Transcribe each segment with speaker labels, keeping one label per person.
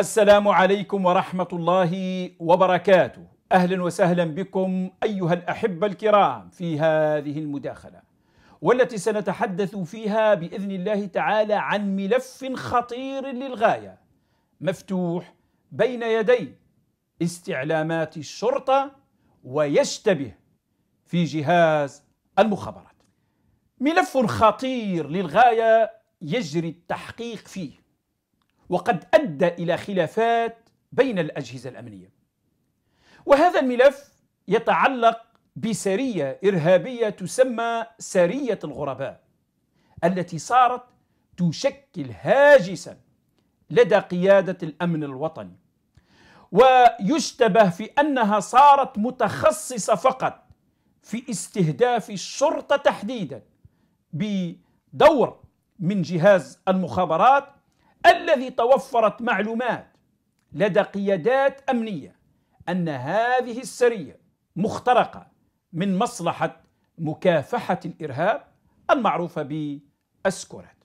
Speaker 1: السلام عليكم ورحمة الله وبركاته أهلا وسهلا بكم أيها الأحبة الكرام في هذه المداخلة والتي سنتحدث فيها بإذن الله تعالى عن ملف خطير للغاية مفتوح بين يدي استعلامات الشرطة ويشتبه في جهاز المخابرات ملف خطير للغاية يجري التحقيق فيه وقد أدى إلى خلافات بين الأجهزة الأمنية وهذا الملف يتعلق بسرية إرهابية تسمى سرية الغرباء التي صارت تشكل هاجسا لدى قيادة الأمن الوطني ويشتبه في أنها صارت متخصصة فقط في استهداف الشرطة تحديدا بدور من جهاز المخابرات الذي توفرت معلومات لدى قيادات امنيه ان هذه السريه مخترقه من مصلحه مكافحه الارهاب المعروفه باسكورات.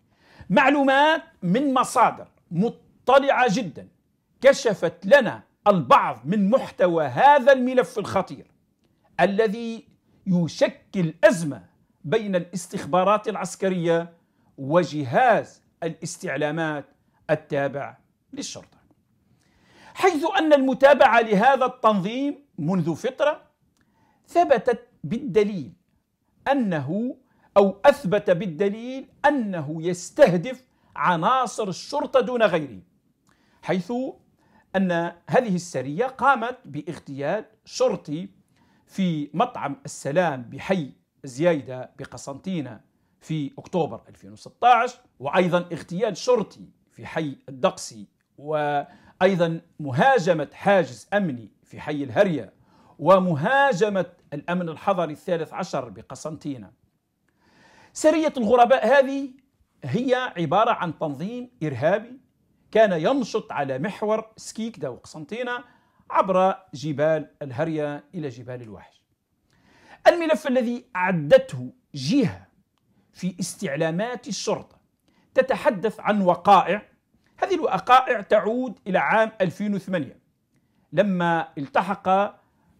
Speaker 1: معلومات من مصادر مطلعه جدا كشفت لنا البعض من محتوى هذا الملف الخطير الذي يشكل ازمه بين الاستخبارات العسكريه وجهاز الاستعلامات التابع للشرطة حيث أن المتابعة لهذا التنظيم منذ فترة ثبتت بالدليل أنه أو أثبت بالدليل أنه يستهدف عناصر الشرطة دون غيره حيث أن هذه السرية قامت باغتيال شرطي في مطعم السلام بحي زيايدة بقسنطينة في أكتوبر 2016 وأيضا اغتيال شرطي في حي الدقسي وأيضا مهاجمة حاجز أمني في حي الهرية ومهاجمة الأمن الحضري الثالث عشر بقسنطينة سرية الغرباء هذه هي عبارة عن تنظيم إرهابي كان ينشط على محور سكيكدا وقسنطينة عبر جبال الهرية إلى جبال الوحش الملف الذي أعدته جهة في استعلامات الشرطة تتحدث عن وقائع هذه الوقائع تعود إلى عام 2008 لما التحق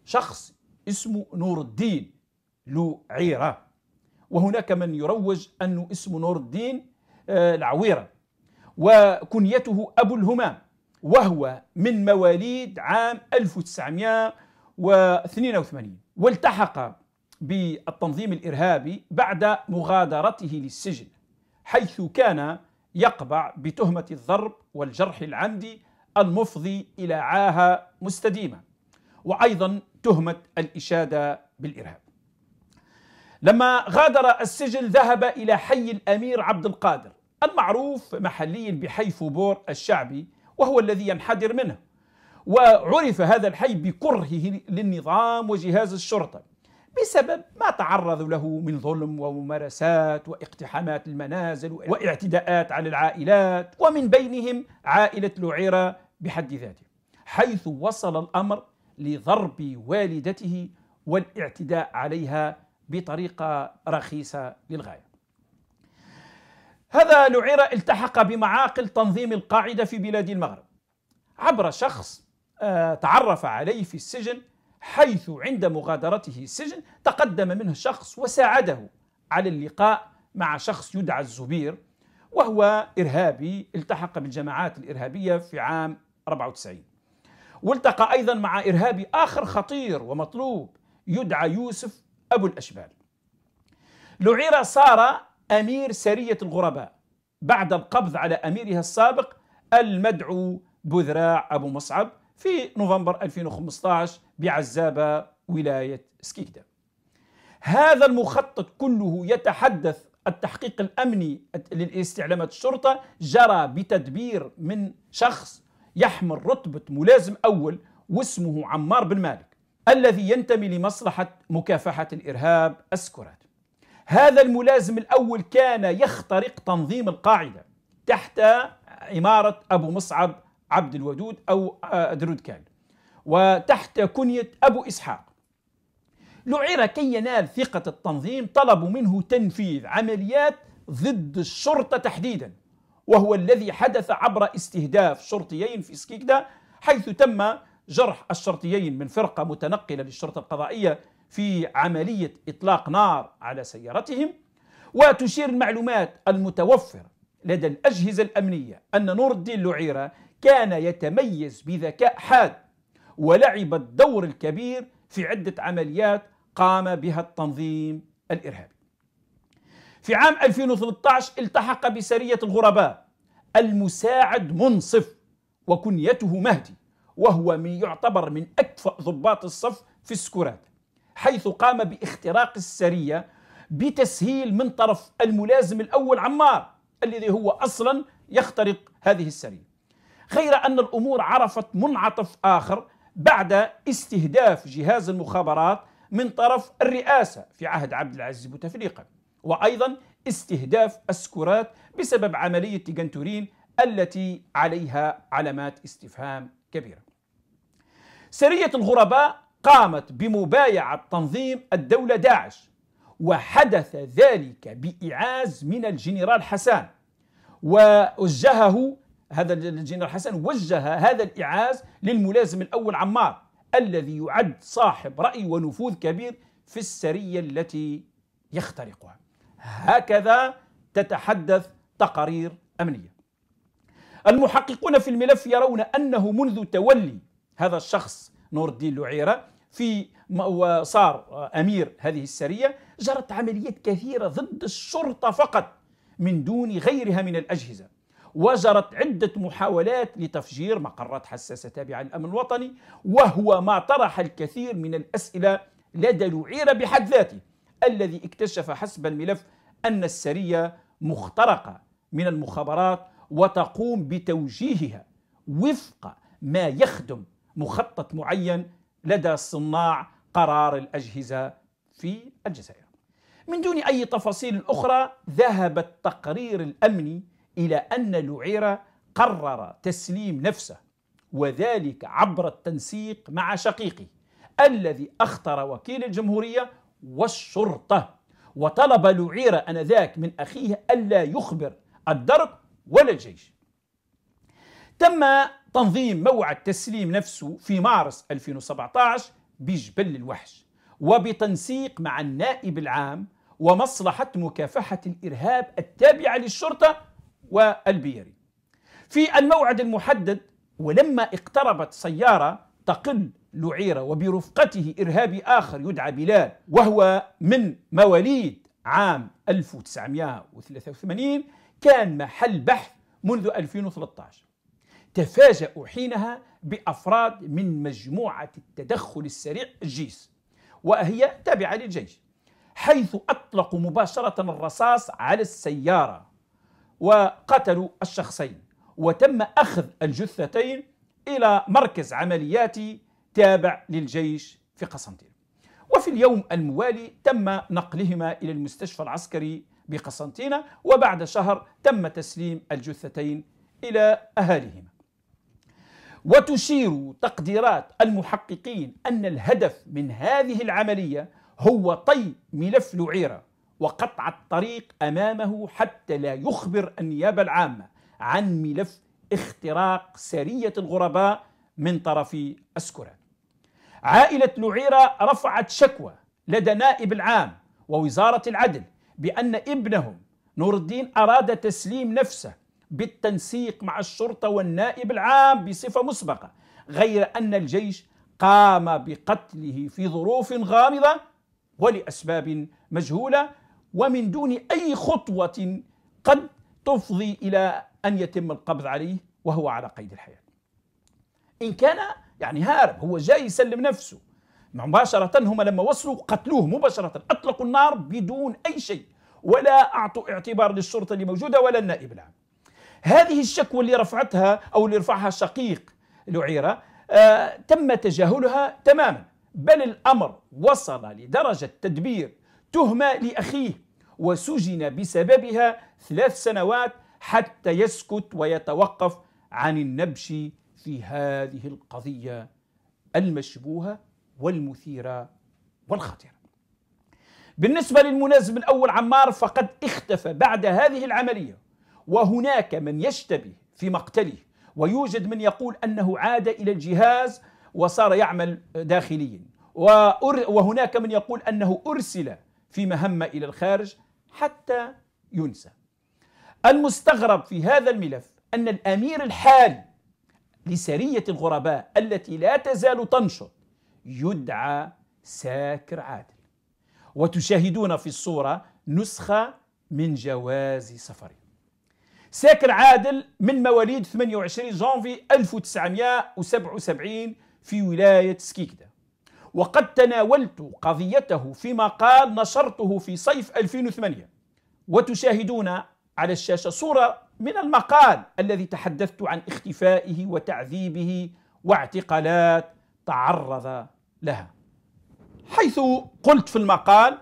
Speaker 1: شخص اسمه نور الدين لعيرة وهناك من يروج أنه اسمه نور الدين آه، العويرة وكنيته أبو الهمام وهو من مواليد عام 1982 والتحق بالتنظيم الإرهابي بعد مغادرته للسجن حيث كان يقبع بتهمة الضرب والجرح العمدي المفضي إلى عاهة مستديمة وأيضا تهمة الإشادة بالإرهاب لما غادر السجن ذهب إلى حي الأمير عبد القادر المعروف محليا بحي فوبور الشعبي وهو الذي ينحدر منه وعرف هذا الحي بكرهه للنظام وجهاز الشرطه بسبب ما تعرضوا له من ظلم وممارسات واقتحامات المنازل واعتداءات على العائلات ومن بينهم عائلة لعيرة بحد ذاته حيث وصل الأمر لضرب والدته والاعتداء عليها بطريقة رخيصة للغاية هذا لعيرة التحق بمعاقل تنظيم القاعدة في بلاد المغرب عبر شخص آه، تعرف عليه في السجن حيث عند مغادرته السجن تقدم منه شخص وساعده على اللقاء مع شخص يدعى الزبير وهو إرهابي التحق بالجماعات الإرهابية في عام 94 والتقى أيضا مع إرهابي آخر خطير ومطلوب يدعى يوسف أبو الأشبال لعيرة صار أمير سرية الغرباء بعد القبض على أميرها السابق المدعو بذراع أبو مصعب في نوفمبر 2015 بعزابة ولاية سكيكدا هذا المخطط كله يتحدث التحقيق الأمني للاستعلامات الشرطة جرى بتدبير من شخص يحمل رتبة ملازم أول واسمه عمار بن مالك الذي ينتمي لمصلحة مكافحة الإرهاب السكرات هذا الملازم الأول كان يخترق تنظيم القاعدة تحت إمارة أبو مصعب عبد الودود أو آه، درودكان وتحت كنية أبو إسحاق لعر كي ينال ثقة التنظيم طلبوا منه تنفيذ عمليات ضد الشرطة تحديدا وهو الذي حدث عبر استهداف شرطيين في سكيكدا حيث تم جرح الشرطيين من فرقة متنقلة للشرطة القضائية في عملية إطلاق نار على سيارتهم وتشير المعلومات المتوفرة لدى الأجهزة الأمنية أن نور الدين لعيرة كان يتميز بذكاء حاد ولعب الدور الكبير في عدة عمليات قام بها التنظيم الإرهابي في عام 2013 التحق بسرية الغرباء المساعد منصف وكنيته مهدي وهو من يعتبر من أكفأ ضباط الصف في السكورات حيث قام باختراق السرية بتسهيل من طرف الملازم الأول عمار الذي هو أصلا يخترق هذه السرية غير أن الأمور عرفت منعطف آخر بعد استهداف جهاز المخابرات من طرف الرئاسة في عهد عبد العزيز بوتفليقة وأيضا استهداف السكرات بسبب عملية جنتورين التي عليها علامات استفهام كبيرة سرية الغرباء قامت بمبايعة تنظيم الدولة داعش وحدث ذلك بإعاز من الجنرال حسان ووجهه هذا الجنرال حسن وجه هذا الإعاز للملازم الأول عمار الذي يعد صاحب رأي ونفوذ كبير في السرية التي يخترقها هكذا تتحدث تقارير أمنية المحققون في الملف يرون أنه منذ تولي هذا الشخص نور الدين لعيرة في وصار أمير هذه السرية جرت عمليات كثيرة ضد الشرطة فقط من دون غيرها من الأجهزة وجرت عدة محاولات لتفجير مقرات حساسة تابعة للأمن الوطني وهو ما طرح الكثير من الأسئلة لدى لعيرة بحد ذاته الذي اكتشف حسب الملف أن السرية مخترقة من المخابرات وتقوم بتوجيهها وفق ما يخدم مخطط معين لدى صناع قرار الأجهزة في الجزائر من دون أي تفاصيل أخرى ذهب التقرير الأمني إلى أن لعيرة قرر تسليم نفسه وذلك عبر التنسيق مع شقيقه الذي أخطر وكيل الجمهورية والشرطة وطلب لعيرة أنذاك من أخيه ألا يخبر الدرك ولا الجيش تم تنظيم موعد تسليم نفسه في مارس 2017 بجبل الوحش وبتنسيق مع النائب العام ومصلحة مكافحة الإرهاب التابعة للشرطة والبيري في الموعد المحدد ولما اقتربت سيارة تقل لعيرة وبرفقته إرهابي آخر يدعى بلال وهو من مواليد عام 1983 كان محل بحث منذ 2013 تفاجأوا حينها بأفراد من مجموعة التدخل السريع الجيس وهي تابعة للجيش حيث أطلقوا مباشرة الرصاص على السيارة وقتلوا الشخصين وتم أخذ الجثتين إلى مركز عمليات تابع للجيش في قسنطين وفي اليوم الموالي تم نقلهما إلى المستشفى العسكري بقسنطينة وبعد شهر تم تسليم الجثتين إلى أهاليهما وتشير تقديرات المحققين أن الهدف من هذه العملية هو طي ملف لعيرة وقطع الطريق امامه حتى لا يخبر النيابه العامه عن ملف اختراق سريه الغرباء من طرف أسكرة عائله لعيرة رفعت شكوى لدى نائب العام ووزاره العدل بان ابنهم نور الدين اراد تسليم نفسه بالتنسيق مع الشرطه والنائب العام بصفه مسبقه غير ان الجيش قام بقتله في ظروف غامضه ولاسباب مجهوله ومن دون أي خطوة قد تفضي إلى أن يتم القبض عليه وهو على قيد الحياة إن كان يعني هارب هو جاي يسلم نفسه مباشرة هم لما وصلوا قتلوه مباشرة أطلقوا النار بدون أي شيء ولا أعطوا اعتبار للشرطة اللي موجودة ولا النائب العام هذه الشكوى اللي رفعتها أو اللي رفعها شقيق لعيرة آه تم تجاهلها تماما بل الأمر وصل لدرجة تدبير تهمة لأخيه وسجن بسببها ثلاث سنوات حتى يسكت ويتوقف عن النبش في هذه القضية المشبوهة والمثيرة والخطيرة بالنسبة للمناسب الأول عمار فقد اختفى بعد هذه العملية وهناك من يشتبه في مقتله ويوجد من يقول أنه عاد إلى الجهاز وصار يعمل داخليا وهناك من يقول أنه أرسل في مهمة إلى الخارج حتى ينسى المستغرب في هذا الملف أن الأمير الحالي لسرية الغرباء التي لا تزال تنشط يدعى ساكر عادل وتشاهدون في الصورة نسخة من جواز سفره ساكر عادل من مواليد 28 جانفي 1977 في ولاية سكيكدا وقد تناولت قضيته فيما قال نشرته في صيف 2008 وتشاهدون على الشاشة صورة من المقال الذي تحدثت عن اختفائه وتعذيبه واعتقالات تعرض لها حيث قلت في المقال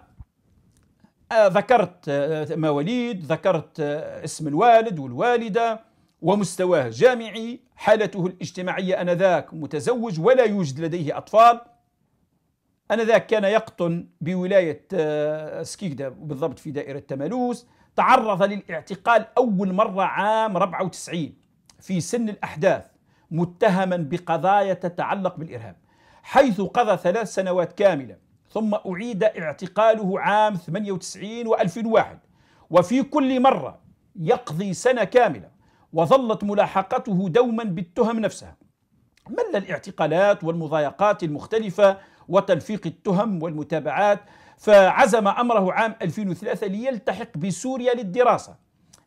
Speaker 1: آه، ذكرت آه، مواليد ذكرت آه، اسم الوالد والوالدة ومستواه الجامعي حالته الاجتماعية أنذاك متزوج ولا يوجد لديه أطفال آنذاك كان يقطن بولاية آه، سكيكدا بالضبط في دائرة تمالوس تعرض للاعتقال أول مرة عام 94 في سن الأحداث متهما بقضايا تتعلق بالإرهاب حيث قضى ثلاث سنوات كاملة ثم أعيد اعتقاله عام 98 و2001 وفي كل مرة يقضي سنة كاملة وظلت ملاحقته دوما بالتهم نفسها مل الاعتقالات والمضايقات المختلفة وتلفيق التهم والمتابعات فعزم أمره عام 2003 ليلتحق بسوريا للدراسة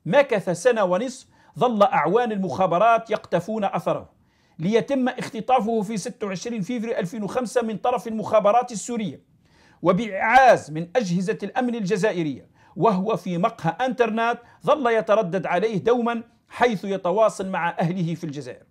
Speaker 1: مكث سنة ونصف ظل أعوان المخابرات يقتفون أثره ليتم اختطافه في 26 فيفري 2005 من طرف المخابرات السورية وبإعاز من أجهزة الأمن الجزائرية وهو في مقهى أنترنات ظل يتردد عليه دوما حيث يتواصل مع أهله في الجزائر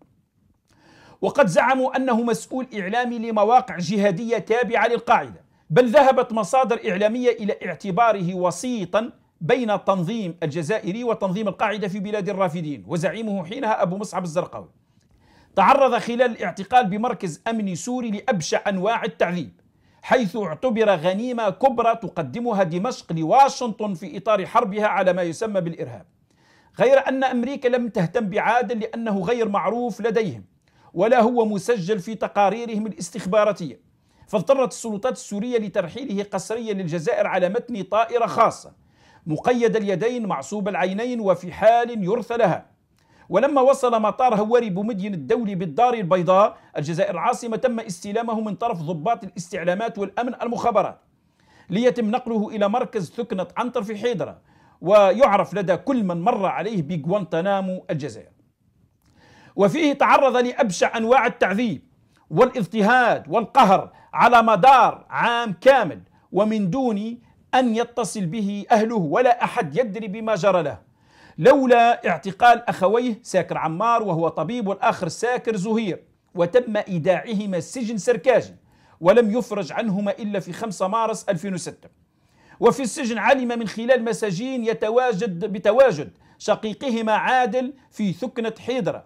Speaker 1: وقد زعموا أنه مسؤول إعلامي لمواقع جهادية تابعة للقاعدة بل ذهبت مصادر إعلامية إلى اعتباره وسيطا بين التنظيم الجزائري وتنظيم القاعدة في بلاد الرافدين وزعيمه حينها أبو مصعب الزرقاوي تعرض خلال الاعتقال بمركز أمني سوري لأبشع أنواع التعذيب حيث اعتبر غنيمة كبرى تقدمها دمشق لواشنطن في إطار حربها على ما يسمى بالإرهاب غير أن أمريكا لم تهتم بعادل لأنه غير معروف لديهم ولا هو مسجل في تقاريرهم الاستخباراتية فاضطرت السلطات السورية لترحيله قسريا للجزائر على متن طائرة خاصة مقيد اليدين معصوب العينين وفي حال يرثى لها ولما وصل مطار هواري بومدين الدولي بالدار البيضاء الجزائر العاصمة تم استلامه من طرف ضباط الاستعلامات والأمن المخابرات ليتم نقله إلى مركز ثكنة عنتر في حيدرة ويعرف لدى كل من مر عليه بغوانتنامو الجزائر وفيه تعرض لأبشع أنواع التعذيب والاضطهاد والقهر على مدار عام كامل ومن دون أن يتصل به أهله ولا أحد يدري بما جرى له لولا اعتقال أخويه ساكر عمار وهو طبيب والآخر ساكر زهير وتم إيداعهما السجن سركاجي ولم يفرج عنهما إلا في 5 مارس 2006 وفي السجن علم من خلال مساجين يتواجد بتواجد شقيقهما عادل في ثكنة حيدرة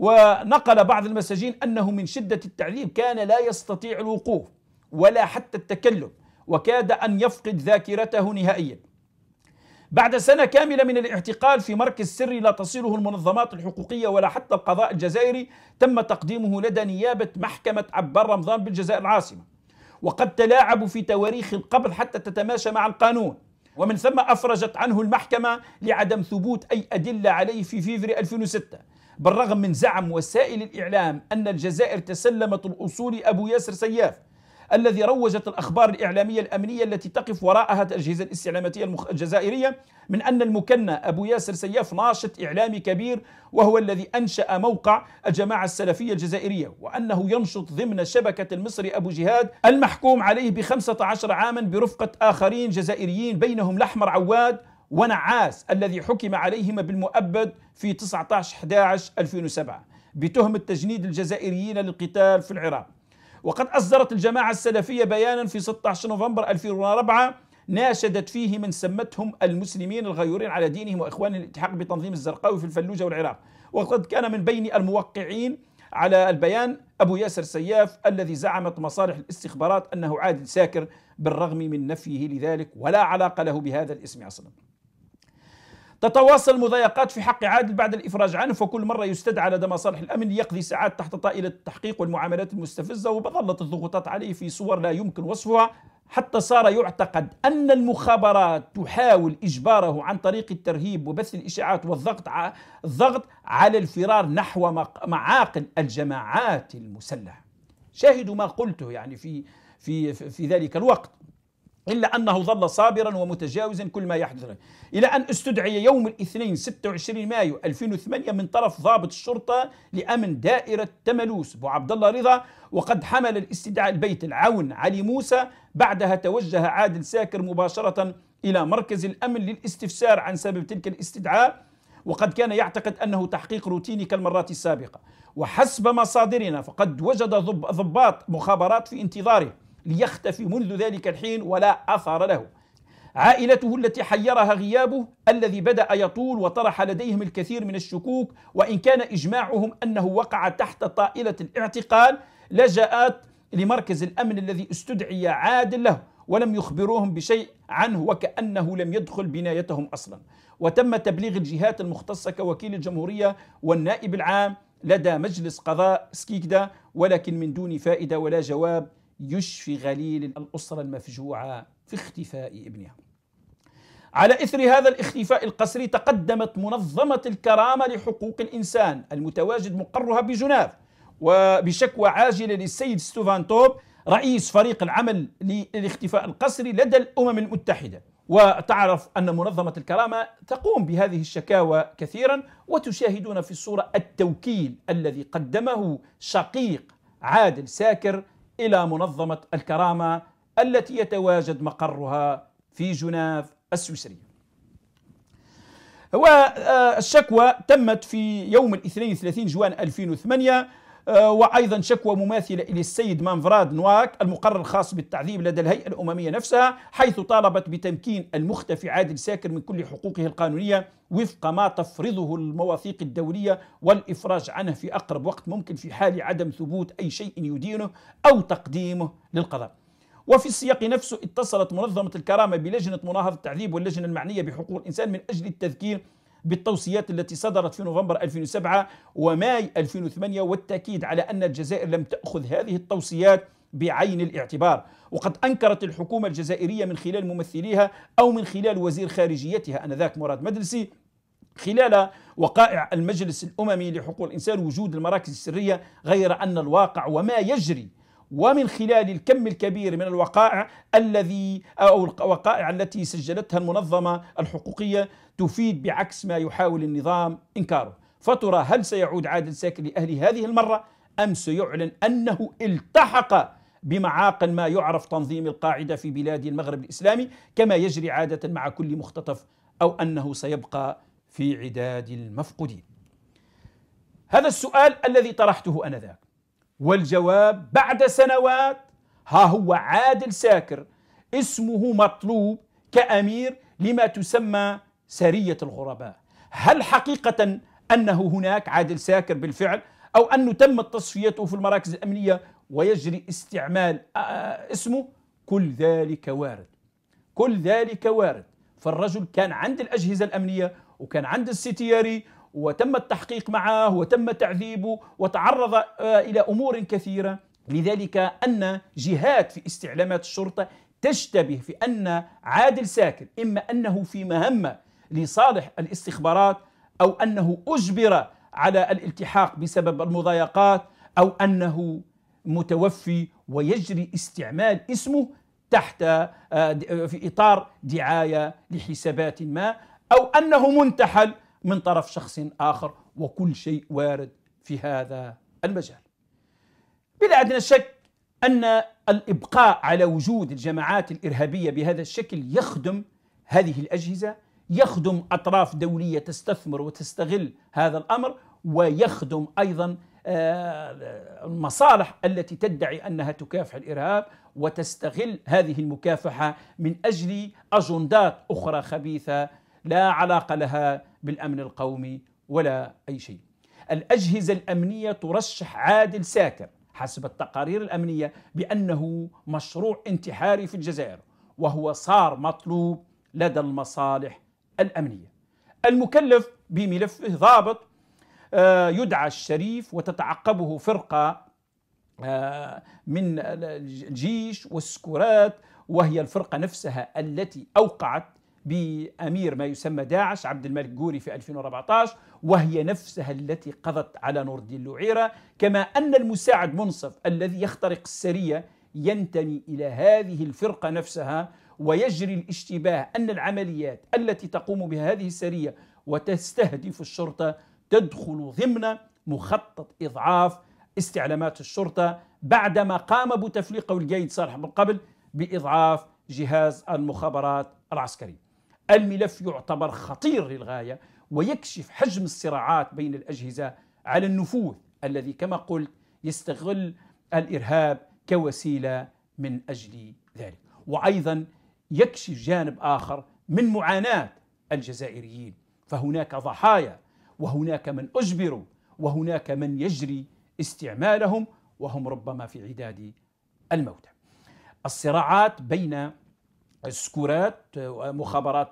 Speaker 1: ونقل بعض المساجين أنه من شدة التعذيب كان لا يستطيع الوقوف ولا حتى التكلم وكاد أن يفقد ذاكرته نهائيا بعد سنة كاملة من الاعتقال في مركز سري لا تصله المنظمات الحقوقية ولا حتى القضاء الجزائري تم تقديمه لدى نيابة محكمة عبار رمضان بالجزائر العاصمة وقد تلاعبوا في تواريخ القبض حتى تتماشى مع القانون ومن ثم أفرجت عنه المحكمة لعدم ثبوت أي أدلة عليه في فيفري 2006 بالرغم من زعم وسائل الإعلام أن الجزائر تسلمت الأصول أبو ياسر سياف الذي روجت الأخبار الإعلامية الأمنية التي تقف وراءها الأجهزة الاستعلاماتية الجزائرية من أن المكنى أبو ياسر سياف ناشط إعلامي كبير وهو الذي أنشأ موقع الجماعة السلفية الجزائرية وأنه ينشط ضمن شبكة المصري أبو جهاد المحكوم عليه ب 15 عاما برفقة آخرين جزائريين بينهم الأحمر عواد ونعاس الذي حكم عليهما بالمؤبد في 19 11 2007 بتهمة تجنيد الجزائريين للقتال في العراق وقد أصدرت الجماعة السلفية بيانا في 16 نوفمبر 2004 ناشدت فيه من سمتهم المسلمين الغيورين على دينهم وإخوان الاتحاق بتنظيم الزرقاوي في الفلوجة والعراق وقد كان من بين الموقعين على البيان أبو ياسر سياف الذي زعمت مصالح الاستخبارات أنه عادل ساكر بالرغم من نفيه لذلك ولا علاقة له بهذا الاسم أصلاً تتواصل مضايقات في حق عادل بعد الإفراج عنه فكل مرة يستدعى لدى مصالح الأمن ليقضي ساعات تحت طائلة التحقيق والمعاملات المستفزة وبظلت الضغوطات عليه في صور لا يمكن وصفها حتى صار يعتقد أن المخابرات تحاول إجباره عن طريق الترهيب وبث الإشاعات والضغط الضغط على الفرار نحو معاقل الجماعات المسلحة شاهدوا ما قلته يعني في في في ذلك الوقت إلا أنه ظل صابرا ومتجاوزا كل ما يحدث له إلى أن استدعي يوم الاثنين 26 مايو 2008 من طرف ضابط الشرطة لأمن دائرة تملوس أبو عبد الله رضا وقد حمل الاستدعاء البيت العون علي موسى بعدها توجه عادل ساكر مباشرة إلى مركز الأمن للاستفسار عن سبب تلك الاستدعاء وقد كان يعتقد أنه تحقيق روتيني كالمرات السابقة وحسب مصادرنا فقد وجد ضباط مخابرات في انتظاره ليختفي منذ ذلك الحين ولا اثر له عائلته التي حيرها غيابه الذي بدا يطول وطرح لديهم الكثير من الشكوك وان كان اجماعهم انه وقع تحت طائله الاعتقال لجات لمركز الامن الذي استدعي عادل له ولم يخبروهم بشيء عنه وكانه لم يدخل بنايتهم اصلا وتم تبليغ الجهات المختصه كوكيل الجمهوريه والنائب العام لدى مجلس قضاء سكيكدا ولكن من دون فائده ولا جواب يشفي غليل الأسرة المفجوعة في اختفاء ابنها على إثر هذا الاختفاء القسري تقدمت منظمة الكرامة لحقوق الإنسان المتواجد مقرها بجنيف وبشكوى عاجلة للسيد ستوفان توب رئيس فريق العمل للاختفاء القسري لدى الأمم المتحدة وتعرف أن منظمة الكرامة تقوم بهذه الشكاوى كثيرا وتشاهدون في الصورة التوكيل الذي قدمه شقيق عادل ساكر الى منظمه الكرامه التي يتواجد مقرها في جنيف السويسريه. والشكوى تمت في يوم الاثنين 32 جوان 2008 آه، وأيضا شكوى مماثلة إلى السيد مانفراد نواك المقرر الخاص بالتعذيب لدى الهيئة الأممية نفسها حيث طالبت بتمكين المختفي عادل ساكر من كل حقوقه القانونية وفق ما تفرضه المواثيق الدولية والإفراج عنه في أقرب وقت ممكن في حال عدم ثبوت أي شيء يدينه أو تقديمه للقضاء وفي السياق نفسه اتصلت منظمة الكرامة بلجنة مناهضة التعذيب واللجنة المعنية بحقوق الإنسان من أجل التذكير بالتوصيات التي صدرت في نوفمبر 2007 وماي 2008 والتأكيد على أن الجزائر لم تأخذ هذه التوصيات بعين الاعتبار وقد أنكرت الحكومة الجزائرية من خلال ممثليها أو من خلال وزير خارجيتها أنذاك مراد مدلسي خلال وقائع المجلس الأممي لحقوق الإنسان وجود المراكز السرية غير أن الواقع وما يجري ومن خلال الكم الكبير من الوقائع الذي أو الوقائع التي سجلتها المنظمة الحقوقية تفيد بعكس ما يحاول النظام إنكاره فترى هل سيعود عادل ساكن لاهله هذه المرة أم سيعلن أنه التحق بمعاقل ما يعرف تنظيم القاعدة في بلاد المغرب الإسلامي كما يجري عادة مع كل مختطف أو أنه سيبقى في عداد المفقودين هذا السؤال الذي طرحته أنذاك والجواب بعد سنوات ها هو عادل ساكر اسمه مطلوب كأمير لما تسمى سرية الغرباء هل حقيقة أنه هناك عادل ساكر بالفعل أو أنه تم تصفيته في المراكز الأمنية ويجري استعمال آه، آه، اسمه كل ذلك وارد كل ذلك وارد فالرجل كان عند الأجهزة الأمنية وكان عند الستياري وتم التحقيق معه وتم تعذيبه وتعرض آه، الى امور كثيره لذلك ان جهات في استعلامات الشرطه تشتبه في ان عادل ساكن اما انه في مهمه لصالح الاستخبارات او انه اجبر على الالتحاق بسبب المضايقات او انه متوفي ويجري استعمال اسمه تحت آه، في اطار دعايه لحسابات ما او انه منتحل من طرف شخص آخر وكل شيء وارد في هذا المجال بلا أدنى شك أن الإبقاء على وجود الجماعات الإرهابية بهذا الشكل يخدم هذه الأجهزة يخدم أطراف دولية تستثمر وتستغل هذا الأمر ويخدم أيضا آه، المصالح التي تدعي انها تكافح الارهاب وتستغل هذه المكافحه من اجل اجندات اخرى خبيثه لا علاقه لها بالامن القومي ولا اي شيء. الاجهزه الامنيه ترشح عادل ساكر حسب التقارير الامنيه بانه مشروع انتحاري في الجزائر وهو صار مطلوب لدى المصالح الامنيه. المكلف بملفه ضابط آه، يدعى الشريف وتتعقبه فرقه آه، من الجيش والسكورات وهي الفرقه نفسها التي اوقعت بأمير ما يسمى داعش عبد الملك جوري في 2014 وهي نفسها التي قضت على نور الدين لعيره كما أن المساعد منصف الذي يخترق السرية ينتمي إلى هذه الفرقة نفسها ويجري الاشتباه أن العمليات التي تقوم بها هذه السرية وتستهدف الشرطة تدخل ضمن مخطط إضعاف استعلامات الشرطة بعدما قام بوتفليقة والجيد صالح من قبل بإضعاف جهاز المخابرات العسكري الملف يعتبر خطير للغايه ويكشف حجم الصراعات بين الاجهزه على النفوذ الذي كما قلت يستغل الارهاب كوسيله من اجل ذلك وايضا يكشف جانب اخر من معاناه الجزائريين فهناك ضحايا وهناك من اجبروا وهناك من يجري استعمالهم وهم ربما في عداد الموتى الصراعات بين السكورات ومخابرات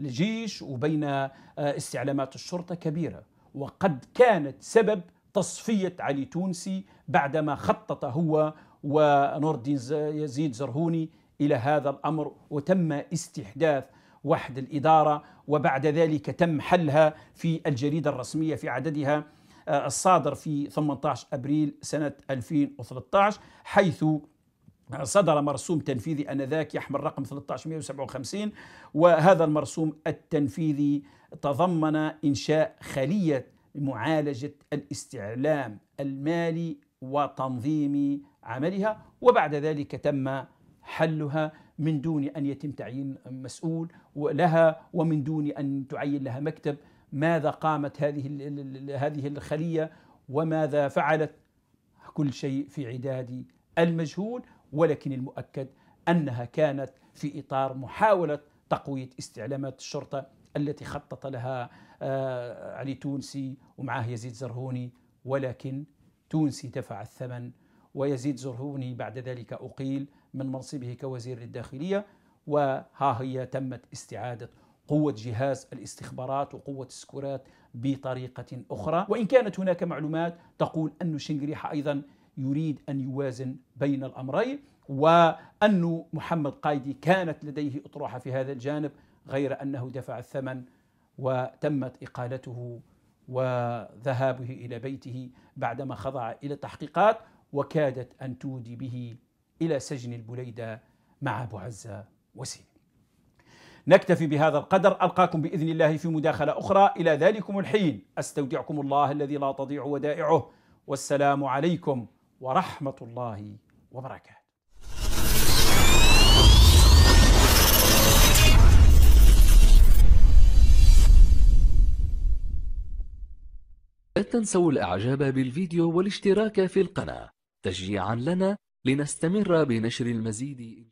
Speaker 1: الجيش وبين آه، استعلامات الشرطة كبيرة وقد كانت سبب تصفية علي تونسي بعدما خطط هو ونور الدين يزيد زرهوني إلى هذا الأمر وتم استحداث وحد الإدارة وبعد ذلك تم حلها في الجريدة الرسمية في عددها آه، الصادر في 18 أبريل سنة 2013 حيث صدر مرسوم تنفيذي انذاك يحمل رقم 1357 وهذا المرسوم التنفيذي تضمن انشاء خليه معالجه الاستعلام المالي وتنظيم عملها وبعد ذلك تم حلها من دون ان يتم تعيين مسؤول لها ومن دون ان تعين لها مكتب ماذا قامت هذه هذه الخليه وماذا فعلت كل شيء في عداد المجهول ولكن المؤكد أنها كانت في إطار محاولة تقوية استعلامات الشرطة التي خطط لها آه، علي تونسي ومعه يزيد زرهوني ولكن تونسي دفع الثمن ويزيد زرهوني بعد ذلك أقيل من منصبه كوزير للداخلية وها هي تمت استعادة قوة جهاز الاستخبارات وقوة السكورات بطريقة أخرى وإن كانت هناك معلومات تقول أن شنقريحة أيضا يريد أن يوازن بين الأمرين وأن محمد قايدي كانت لديه أطروحة في هذا الجانب غير أنه دفع الثمن وتمت إقالته وذهابه إلى بيته بعدما خضع إلى تحقيقات وكادت أن تودي به إلى سجن البليدة مع عزة وسيم نكتفي بهذا القدر ألقاكم بإذن الله في مداخلة أخرى إلى ذلكم الحين أستودعكم الله الذي لا تضيع ودائعه والسلام عليكم ورحمة الله وبركاته لا تنسوا الإعجاب بالفيديو والاشتراك في القناة تشجيعا لنا لنستمر بنشر المزيد